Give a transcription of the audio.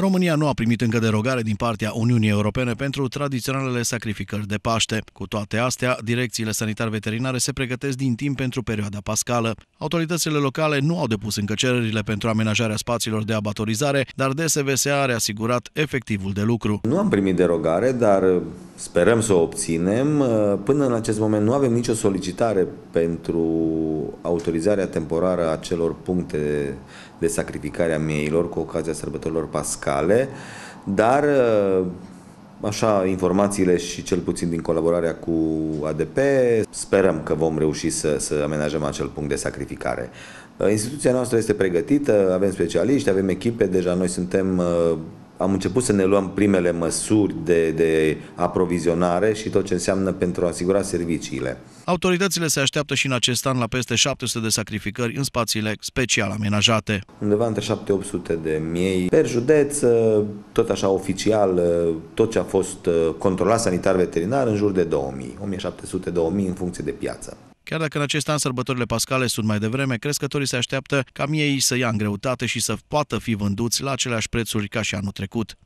România nu a primit încă derogare din partea Uniunii Europene pentru tradiționalele sacrificări de Paște. Cu toate astea, direcțiile sanitar-veterinare se pregătesc din timp pentru perioada pascală. Autoritățile locale nu au depus încă cererile pentru amenajarea spațiilor de abatorizare, dar DSVSA a reasigurat efectivul de lucru. Nu am primit derogare, dar uh, sperăm să o obținem. Uh, până în acest moment nu avem nicio solicitare pentru autorizarea temporară a celor puncte de sacrificare a mieilor cu ocazia sărbătorilor pascale cale, dar uh, așa informațiile și cel puțin din colaborarea cu ADP, sperăm că vom reuși să, să amenajăm acel punct de sacrificare. Uh, instituția noastră este pregătită, avem specialiști, avem echipe, deja noi suntem uh, am început să ne luăm primele măsuri de, de aprovizionare și tot ce înseamnă pentru a asigura serviciile. Autoritățile se așteaptă și în acest an la peste 700 de sacrificări în spațiile special amenajate. Undeva între 700-800 de miei per județ, ă, tot așa oficial, ă, tot ce a fost ă, controlat sanitar veterinar, în jur de 2000, 1700-2000 în funcție de piață. Chiar dacă în acest an sărbătorile pascale sunt mai devreme, crescătorii se așteaptă ca miei să ia în greutate și să poată fi vânduți la aceleași prețuri ca și anul trecut.